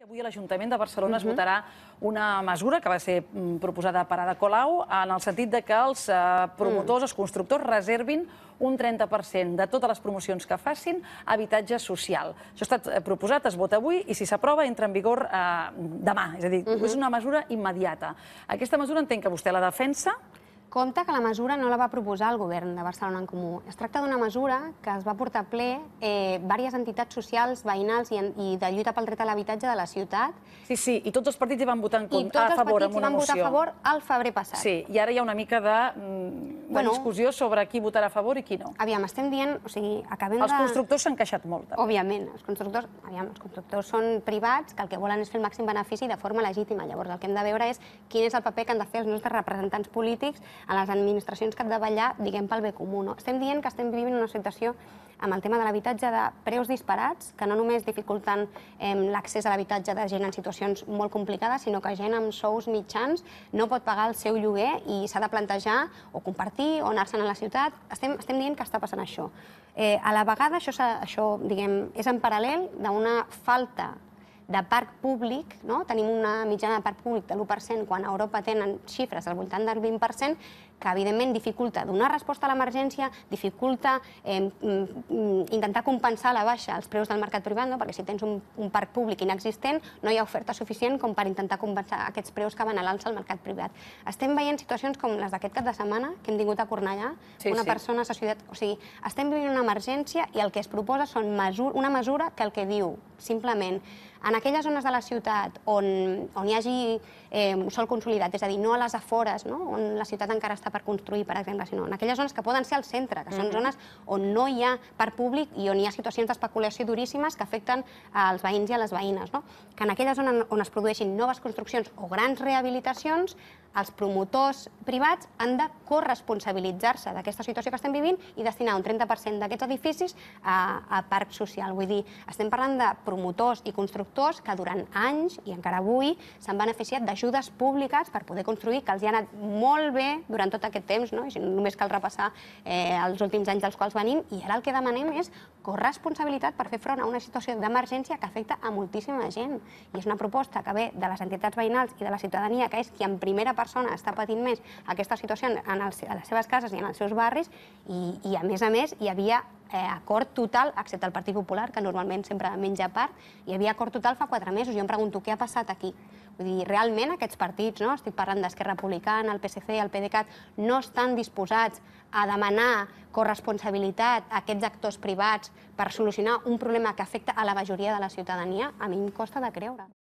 Avui l'Ajuntament de Barcelona es votarà una mesura que va ser mm, proposada per Ada Colau en el sentit de que els eh, promotors, mm. els constructors, reservin un 30% de totes les promocions que facin a habitatge social. Això ha estat eh, proposat, es vota avui i si s'aprova entra en vigor eh, demà. És a dir, és una mesura immediata. Aquesta mesura entenc que vostè la defensa, Compte que la mesura no la va proposar el govern de Barcelona en Comú. Es tracta d'una mesura que es va portar a ple eh, diverses entitats socials, veïnals i, i de lluita pel dret a l'habitatge de la ciutat. Sí, sí, i tots els partits hi van votar en compte, a favor, amb una moció. I tots els partits hi van votar a favor al febrer passat. Sí, i ara hi ha una mica de mm, bueno, discussió sobre qui votarà a favor i qui no. Aviam, estem dient... O sigui, acabem els de... constructors s'han queixat molt. També. Òbviament, els constructors, aviam, els constructors són privats, que el que volen és fer el màxim benefici de forma legítima. Llavors, el que hem de veure és quin és el paper que han de fer els nostres representants polítics a les administracions que han de ballar, diguem, pel bé comú. No? Estem dient que estem vivint una situació amb el tema de l'habitatge de preus disparats, que no només dificulten eh, l'accés a l'habitatge de gent en situacions molt complicades, sinó que gent amb sous mitjans no pot pagar el seu lloguer i s'ha de plantejar o compartir o anar-se'n a la ciutat. Estem, estem dient que està passant això. Eh, a la vegada, això, això diguem, és en paral·lel d'una falta de parc públic, no? tenim una mitjana de parc públic de l'1%, quan a Europa tenen xifres al voltant del 20%, que evidentment dificulta donar resposta a l'emergència, dificulta eh, mm, intentar compensar la baixa els preus del mercat privat, no? perquè si tens un, un parc públic inexistent no hi ha oferta suficient com per intentar compensar aquests preus que van a l'alça al mercat privat. Estem veient situacions com les d'aquest cap de setmana que hem tingut a Cornellà, sí, una sí. persona s'ha ciutat... O sigui, estem vivint una emergència i el que es proposa són mesur, una mesura que el que diu simplement en aquelles zones de la ciutat on, on hi hagi eh, sol consolidat, és a dir, no a les afores, no? on la ciutat encara està per construir, per exemple, sinó en aquelles zones que poden ser al centre, que són mm -hmm. zones on no hi ha parc públic i on hi ha situacions d'especulació duríssimes que afecten als veïns i a les veïnes. No? Que en aquella zona on es produeixin noves construccions o grans rehabilitacions, els promotors privats han de corresponsabilitzar-se d'aquesta situació que estem vivint i destinar un 30% d'aquests edificis a, a parc social. Vull dir, estem parlant de promotors i constructors constructors que durant anys i encara avui s'han beneficiat d'ajudes públiques per poder construir, que els hi ha anat molt bé durant tot aquest temps, no? I només cal repassar eh, els últims anys dels quals venim, i ara el que demanem és corresponsabilitat per fer front a una situació d'emergència que afecta a moltíssima gent. I és una proposta que ve de les entitats veïnals i de la ciutadania, que és qui en primera persona està patint més aquesta situació en, els, a les seves cases i en els seus barris, i, i a més a més hi havia eh, acord total, excepte el Partit Popular, que normalment sempre menja part, hi havia acord total fa quatre mesos. Jo em pregunto què ha passat aquí. Vull dir, realment aquests partits, no? estic parlant d'Esquerra Republicana, el PSC, el PDeCAT, no estan disposats a demanar corresponsabilitat a aquests actors privats per solucionar un problema que afecta a la majoria de la ciutadania, a mi em costa de creure.